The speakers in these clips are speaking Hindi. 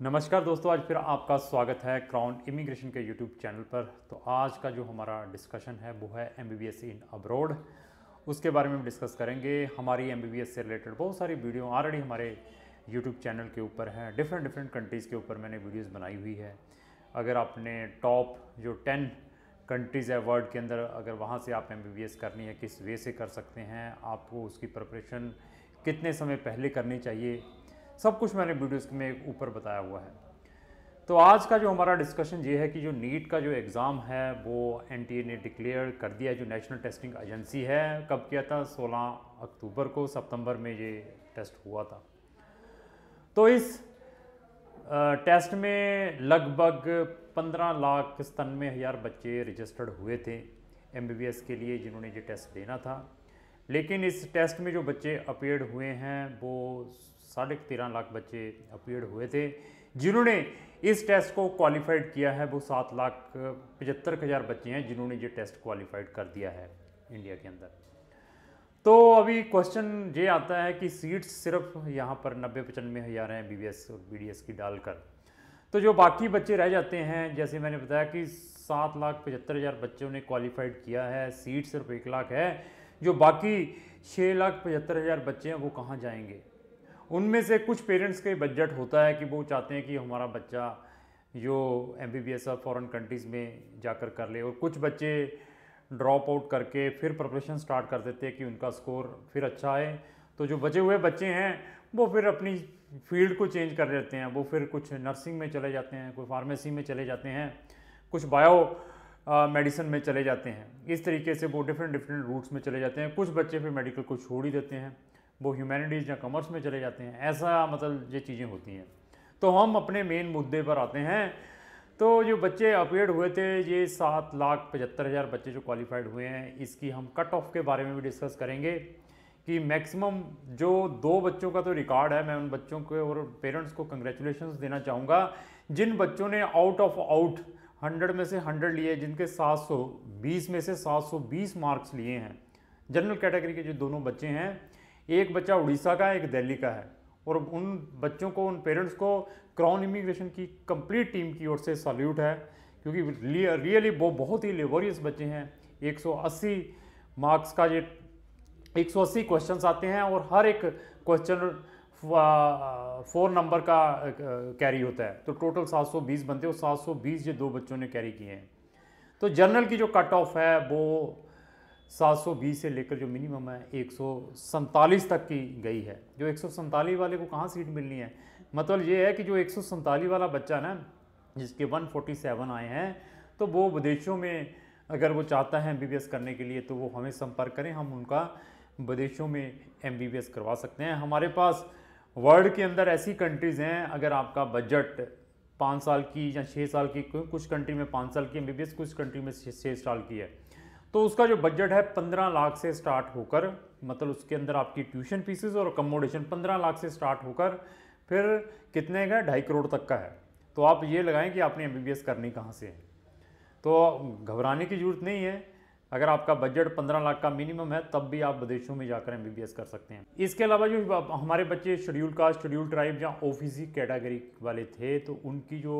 नमस्कार दोस्तों आज फिर आपका स्वागत है क्राउन इमिग्रेशन के यूट्यूब चैनल पर तो आज का जो हमारा डिस्कशन है वो है एम इन अब्रोड उसके बारे में हम डिस्कस करेंगे हमारी एम से रिलेटेड बहुत सारी वीडियो ऑलरेडी हमारे यूट्यूब चैनल के ऊपर है डिफरेंट डिफरेंट कंट्रीज़ के ऊपर मैंने वीडियोज़ बनाई हुई है अगर आपने टॉप जो टेन कंट्रीज़ है वर्ल्ड के अंदर अगर वहाँ से आप एम करनी है किस वे से कर सकते हैं आपको उसकी प्रपरेशन कितने समय पहले करनी चाहिए सब कुछ मैंने वीडियोस में ऊपर बताया हुआ है तो आज का जो हमारा डिस्कशन ये है कि जो नीट का जो एग्ज़ाम है वो एन ने डिक्लेयर कर दिया जो नेशनल टेस्टिंग एजेंसी है कब किया था 16 अक्टूबर को सितंबर में ये टेस्ट हुआ था तो इस टेस्ट में लगभग 15 लाख सतानवे हज़ार बच्चे रजिस्टर्ड हुए थे एम के लिए जिन्होंने ये टेस्ट देना था लेकिन इस टेस्ट में जो बच्चे अपेयर हुए हैं वो साढ़े तेरह लाख बच्चे अपीयर हुए थे जिन्होंने इस टेस्ट को क्वालिफाइड किया है वो सात लाख पचहत्तर हज़ार बच्चे हैं जिन्होंने ये टेस्ट क्वालिफाइड कर दिया है इंडिया के अंदर तो अभी क्वेश्चन ये आता है कि सीट्स सिर्फ यहाँ पर नब्बे पचानवे हज़ार हैं बी और बी की डालकर तो जो बाकी बच्चे रह जाते हैं जैसे मैंने बताया कि सात लाख पचहत्तर हज़ार बच्चों ने क्वालिफाइड किया है सीट सिर्फ एक लाख है जो बाकी छः लाख पचहत्तर हज़ार बच्चे हैं वो कहाँ जाएंगे उनमें से कुछ पेरेंट्स के बजट होता है कि वो चाहते हैं कि हमारा बच्चा जो M B B S foreign countries में जाकर कर ले और कुछ बच्चे ड्रॉप आउट करके फिर प्रपरेशन स्टार्ट कर देते हैं कि उनका स्कोर फिर अच्छा है तो जो बचे हुए बच्चे हैं वो फिर अपनी फील्ड को चेंज कर लेते हैं वो फिर कुछ नर्सिंग में चले जाते हैं कोई फार्मेसी में चले जाते हैं कुछ बायो मेडिसिन में चले जाते हैं इस तरीके से वो डिफरेंट डिफरेंट रूट्स में चले जाते हैं कुछ बच्चे फिर मेडिकल को छोड़ ही देते हैं वो ह्यूमैनिटीज़ या कॉमर्स में चले जाते हैं ऐसा मतलब ये चीज़ें होती हैं तो हम अपने मेन मुद्दे पर आते हैं तो जो बच्चे अपीयड हुए थे ये सात लाख पचहत्तर हज़ार बच्चे जो क्वालिफाइड हुए हैं इसकी हम कट ऑफ के बारे में भी डिस्कस करेंगे कि मैक्सिमम जो दो बच्चों का तो रिकॉर्ड है मैं उन बच्चों के और पेरेंट्स को कंग्रेचुलेशन देना चाहूँगा जिन बच्चों ने आउट ऑफ आउट हंड्रेड में से हंड्रेड लिए जिनके सात सौ बीस में से सात सौ बीस मार्क्स लिए हैं जनरल कैटेगरी के जो दोनों बच्चे हैं एक बच्चा उड़ीसा का एक दिल्ली का है और उन बच्चों को उन पेरेंट्स को क्राउन इमिग्रेशन की कंप्लीट टीम की ओर से सल्यूट है क्योंकि रियली वो बहुत ही लेबोरियस बच्चे हैं 180 मार्क्स का ये 180 क्वेश्चंस आते हैं और हर एक क्वेश्चन फोर नंबर का कैरी होता है तो टोटल 720 बनते हैं और 720 ये दो बच्चों ने कैरी किए हैं तो जनरल की जो कट ऑफ है वो 720 से लेकर जो मिनिमम है एक तक की गई है जो एक वाले को कहाँ सीट मिलनी है मतलब ये है कि जो एक वाला बच्चा ना जिसके 147 आए हैं तो वो विदेशों में अगर वो चाहता है एम करने के लिए तो वो हमें संपर्क करें हम उनका विदेशों में एम करवा सकते हैं हमारे पास वर्ल्ड के अंदर ऐसी कंट्रीज़ हैं अगर आपका बजट पाँच साल की या छः साल की कुछ कंट्री में पाँच साल की एम कुछ कंट्री में छः साल की है तो उसका जो बजट है पंद्रह लाख से स्टार्ट होकर मतलब उसके अंदर आपकी ट्यूशन फीसेज और अकोमोडेशन पंद्रह लाख से स्टार्ट होकर फिर कितने का ढाई करोड़ तक का है तो आप ये लगाएं कि आपने एम करनी कहाँ से है तो घबराने की ज़रूरत नहीं है अगर आपका बजट पंद्रह लाख का मिनिमम है तब भी आप विदेशों में जाकर एम कर सकते हैं इसके अलावा जो हमारे बच्चे शेड्यूल कास्ट शेड्यूल ट्राइब या ओफिसी कैटेगरी वाले थे तो उनकी जो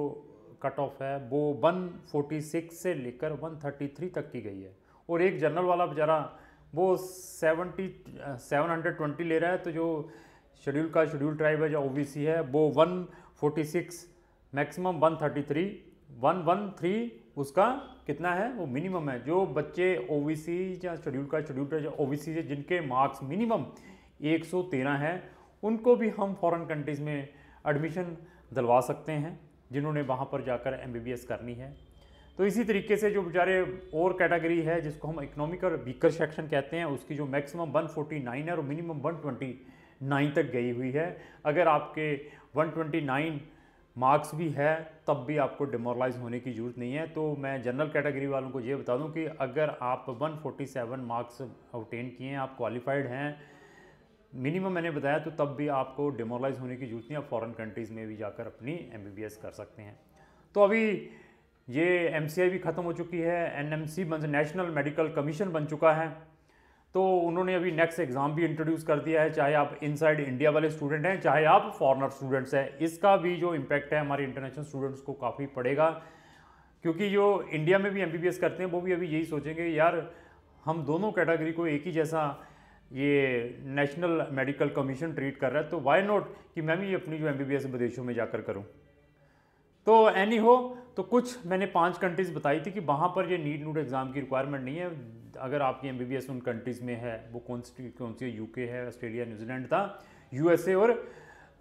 कट ऑफ है वो 146 से लेकर 133 तक की गई है और एक जनरल वाला बेचारा वो सेवेंटी सेवन हंड्रेड ट्वेंटी ले रहा है तो जो शेड्यूल का शेड्यूल ट्राइब है जो ओ है वो one forty six maximum one thirty three one one three उसका कितना है वो मिनिमम है जो बच्चे ओ सी या शेड्यूल का शेड्यूल ट्राइब या ओ सी जिनके मार्क्स मिनिमम एक सौ तेरह हैं उनको भी हम फॉरेन कंट्रीज़ में एडमिशन दिलवा सकते हैं जिन्होंने वहाँ पर जाकर एम करनी है तो इसी तरीके से जो बेचारे और कैटेगरी है जिसको हम इकोनॉमिक और वीकर सेक्शन कहते हैं उसकी जो मैक्सिमम 149 है और मिनिमम 129 तक गई हुई है अगर आपके 129 मार्क्स भी है तब भी आपको डिमोरलाइज होने की ज़रूरत नहीं है तो मैं जनरल कैटेगरी वालों को ये बता दूं कि अगर आप 147 मार्क्स ऑबटेन किए हैं आप क्वालिफाइड हैं मिनिमम मैंने बताया तो तब भी आपको डिमोरलाइज होने की जरूरत नहीं आप फ़ॉरन कंट्रीज़ में भी जाकर अपनी एम कर सकते हैं तो अभी ये एम भी ख़त्म हो चुकी है एन एम सी बन नेशनल मेडिकल कमीशन बन चुका है तो उन्होंने अभी नेक्स्ट एग्ज़ाम भी इंट्रोड्यूस कर दिया है चाहे आप इनसाइड इंडिया वाले स्टूडेंट हैं चाहे आप फॉरनर स्टूडेंट्स हैं इसका भी जो इम्पैक्ट है हमारे इंटरनेशनल स्टूडेंट्स को काफ़ी पड़ेगा क्योंकि जो इंडिया में भी एम करते हैं वो भी अभी यही सोचेंगे यार हम दोनों कैटेगरी को एक ही जैसा ये नेशनल मेडिकल कमीशन ट्रीट कर रहा है तो वाई नॉट कि मैं भी अपनी जो एम विदेशों में जाकर करूँ तो एनी हो तो कुछ मैंने पांच कंट्रीज़ बताई थी कि वहाँ पर ये नीट नूट एग्ज़ाम की रिक्वायरमेंट नहीं है अगर आपकी एम उन कंट्रीज़ में है वो कौन सी कौन सी यू है ऑस्ट्रेलिया न्यूजीलैंड था यू और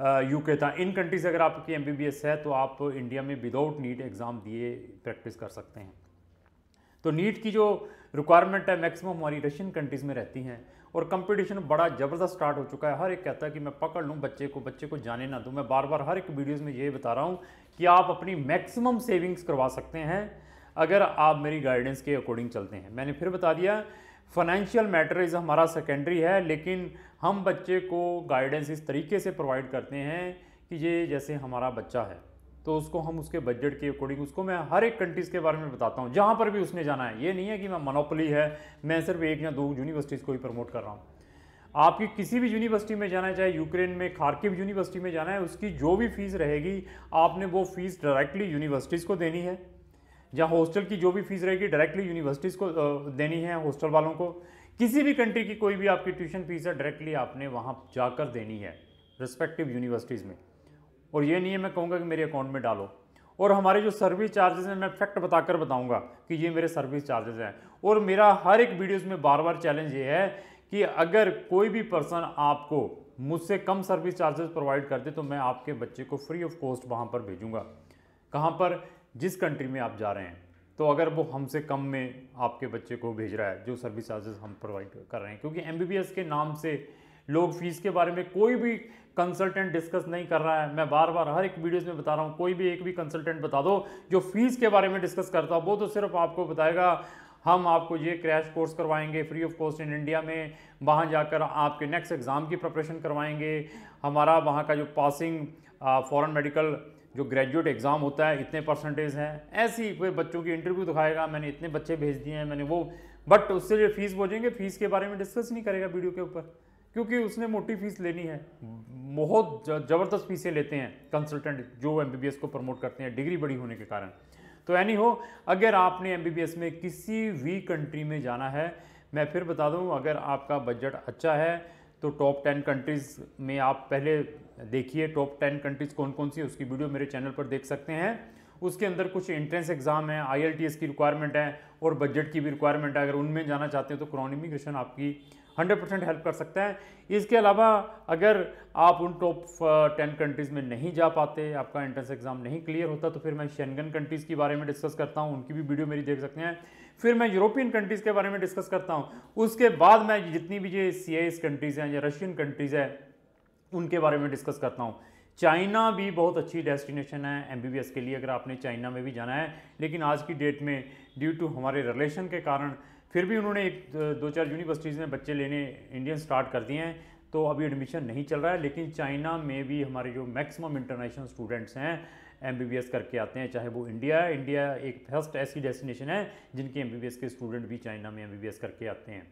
के uh, था इन कंट्रीज़ अगर आपकी एम है तो आप इंडिया में विदाउट नीट एग्ज़ाम दिए प्रैक्टिस कर सकते हैं तो नीट की जो रिक्वायरमेंट है मैक्सिमम हमारी रशियन कंट्रीज़ में रहती हैं और कंपटीशन बड़ा ज़बरदस्त स्टार्ट हो चुका है हर एक कहता है कि मैं पकड़ लूँ बच्चे को बच्चे को जाने ना दूँ मैं बार बार हर एक वीडियोज़ में ये बता रहा हूँ कि आप अपनी मैक्सिमम सेविंग्स करवा सकते हैं अगर आप मेरी गाइडेंस के अकॉर्डिंग चलते हैं मैंने फिर बता दिया फाइनेंशियल मैटर इज़ हमारा सेकेंडरी है लेकिन हम बच्चे को गाइडेंस इस तरीके से प्रोवाइड करते हैं कि ये जैसे हमारा बच्चा है तो उसको हम उसके बजट के अकॉर्डिंग उसको मैं हर एक कंट्रीज़ के बारे में बताता हूँ जहाँ पर भी उसने जाना है ये नहीं है कि मैं मनोपली है मैं सिर्फ एक या दो यूनिवर्सिटीज़ को ही प्रमोट कर रहा हूँ आपकी किसी भी यूनिवर्सिटी में जाना है चाहे यूक्रेन में खार्किव यूनिवर्सिटी में जाना है उसकी जो भी फ़ीस रहेगी आपने वो फ़ीस डायरेक्टली यूनिवर्सिटीज़ को देनी है या हॉस्टल की जो भी फ़ीस रहेगी डायरेक्टली यूनिवर्सिटीज़ को देनी है हॉस्टल वालों को किसी भी कंट्री की कोई भी आपकी ट्यूशन फीस है डायरेक्टली आपने वहाँ जाकर देनी है रिस्पेक्टिव यूनिवर्सिटीज़ में और ये नहीं है मैं कहूँगा कि मेरे अकाउंट में डालो और हमारे जो सर्विस चार्जेस हैं मैं फैक्ट बताकर बताऊंगा कि ये मेरे सर्विस चार्जेस हैं और मेरा हर एक वीडियोस में बार बार चैलेंज ये है कि अगर कोई भी पर्सन आपको मुझसे कम सर्विस चार्जेस प्रोवाइड कर दे तो मैं आपके बच्चे को फ्री ऑफ कॉस्ट वहाँ पर भेजूँगा कहाँ पर जिस कंट्री में आप जा रहे हैं तो अगर वो हमसे कम में आपके बच्चे को भेज रहा है जो सर्विस चार्जेस हम प्रोवाइड कर रहे हैं क्योंकि एम के नाम से लोग फीस के बारे में कोई भी कंसल्टेंट डिस्कस नहीं कर रहा है मैं बार बार हर एक वीडियोस में बता रहा हूँ कोई भी एक भी कंसल्टेंट बता दो जो फीस के बारे में डिस्कस करता हो वो तो सिर्फ आपको बताएगा हम आपको ये क्रैश कोर्स करवाएंगे free of cost in India में वहाँ जाकर आपके नेक्स्ट एग्ज़ाम की प्रपरेशन करवाएंगे हमारा वहाँ का जो पासिंग फॉरन मेडिकल जो ग्रेजुएट एग्ज़ाम होता है इतने परसेंटेज हैं ऐसी कोई बच्चों की इंटरव्यू दिखाएगा मैंने इतने बच्चे भेज दिए हैं मैंने वो बट उससे जो फीस बोझेंगे फीस के बारे में डिस्कस नहीं करेगा वीडियो के ऊपर क्योंकि उसने मोटी फीस लेनी है बहुत ज़बरदस्त फीसें लेते हैं कंसल्टेंट जो एम को प्रमोट करते हैं डिग्री बड़ी होने के कारण तो एनी हो अगर आपने एम में किसी भी कंट्री में जाना है मैं फिर बता दूं अगर आपका बजट अच्छा है तो टॉप टेन कंट्रीज़ में आप पहले देखिए टॉप टेन कंट्रीज़ कौन कौन सी उसकी वीडियो मेरे चैनल पर देख सकते हैं उसके अंदर कुछ एंट्रेंस एग्ज़ाम है आई की रिक्वायरमेंट है और बजट की भी रिक्वायरमेंट है अगर उनमें जाना चाहते हैं तो क्रॉन इमिग्रेशन आपकी 100 परसेंट हेल्प कर सकते हैं इसके अलावा अगर आप उन टॉप टेन कंट्रीज़ में नहीं जा पाते आपका एंट्रेंस एग्ज़ाम नहीं क्लियर होता तो फिर मैं शेंगन कंट्रीज़ के बारे में डिस्कस करता हूँ उनकी भी वीडियो मेरी देख सकते हैं फिर मैं यूरोपियन कंट्रीज़ के बारे में डिस्कस करता हूँ उसके बाद मैं जितनी भी ये सी आई एस कंट्रीज़ हैं या रशियन कंट्रीज़ हैं उनके बारे में डिस्कस करता हूँ चाइना भी बहुत अच्छी डेस्टिनेशन है एस के लिए अगर आपने चाइना में भी जाना है लेकिन आज की डेट में ड्यू टू हमारे रिलेशन के कारण फिर भी उन्होंने एक दो चार यूनिवर्सिटीज़ में बच्चे लेने इंडियन स्टार्ट कर दिए हैं तो अभी एडमिशन नहीं चल रहा है लेकिन चाइना में भी हमारे जो मैक्सिमम इंटरनेशनल स्टूडेंट्स हैं एम करके आते हैं चाहे वो इंडिया है इंडिया एक फर्स्ट ऐसी डेस्टिनेशन है जिनके एम के स्टूडेंट भी चाइना में एम करके आते हैं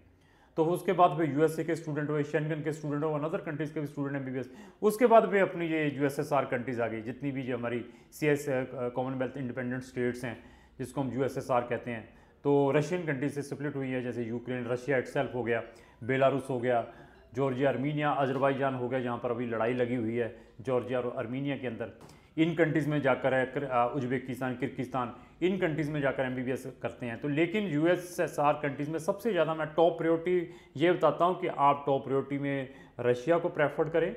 तो उसके बाद वे यूएसए के स्टूडेंट हुए शेनगन के स्टूडेंट हो अनदर कंट्रीज़ के भी स्टूडेंट एम बी उसके बाद वे अपनी ये यूएसएसआर कंट्रीज़ आ गई जितनी भी जो हमारी C S Commonwealth Independent States हैं जिसको हम यूएसएसआर कहते हैं तो रशियन कंट्री से स्प्लिट हुई है जैसे यूक्रेन रशिया एक्सेल्फ हो गया बेलारूस हो गया जॉर्जिया अर्मीनिया अजरबैजान हो गया जहाँ पर अभी लड़ाई लगी हुई है जॉर्जिया और अर्मीनिया के अंदर इन कंट्रीज़ में जाकर है उज्बेकिस्तान किर्गिस्तान इन कंट्रीज़ में जाकर एमबीबीएस करते हैं तो लेकिन यूएसएसआर कंट्रीज़ में सबसे ज़्यादा मैं टॉप प्रायोरिटी ये बताता हूँ कि आप टॉप प्रायोरिटी में रशिया को प्रेफर्ड करें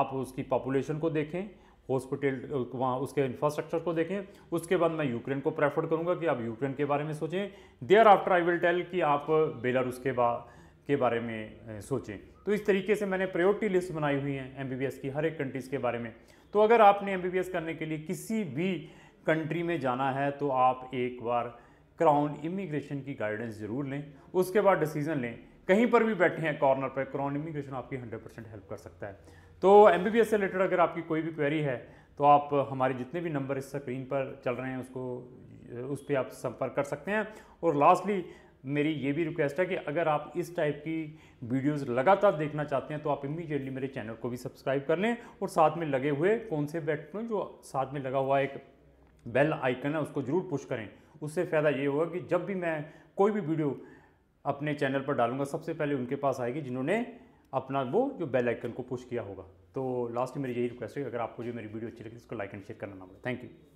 आप उसकी पॉपुलेशन को देखें हॉस्पिटल वहाँ उसके इंफ्रास्ट्रक्चर को देखें उसके बाद मैं यूक्रेन को प्रेफर करूँगा कि आप यूक्रेन के बारे में सोचें there after I will tell कि आप बेलारूस के बा के बारे में सोचें तो इस तरीके से मैंने प्रायोरिटी लिस्ट बनाई हुई है एम की हर एक कंट्रीज़ के बारे में तो अगर आपने एम करने के लिए किसी भी कंट्री में जाना है तो आप एक बार क्राउन इमिग्रेशन की गाइडेंस ज़रूर लें उसके बाद डिसीज़न लें कहीं पर भी बैठे हैं कॉर्नर पर क्रॉन इमिग्रेशन आपकी हंड्रेड परसेंट हेल्प कर सकता है तो एम से रिलेटेड अगर आपकी कोई भी क्वेरी है तो आप हमारे जितने भी नंबर इस स्क्रीन पर चल रहे हैं उसको उस पर आप संपर्क कर सकते हैं और लास्टली मेरी ये भी रिक्वेस्ट है कि अगर आप इस टाइप की वीडियोस लगातार देखना चाहते हैं तो आप इमीडिएटली मेरे चैनल को भी सब्सक्राइब कर लें और साथ में लगे हुए कौन से बटन जो साथ में लगा हुआ एक बेल आइकन है उसको ज़रूर पुश करें उससे फ़ायदा ये होगा कि जब भी मैं कोई भी वीडियो अपने चैनल पर डालूंगा सबसे पहले उनके पास आएगी जिन्होंने अपना वो जो बेल आइकन को पुश किया होगा तो लास्ट में मेरी यही रिक्वेस्ट है अगर आपको जो मेरी वीडियो अच्छी लगी तो इसको लाइक एंड शेयर करना ना पड़े थैंक यू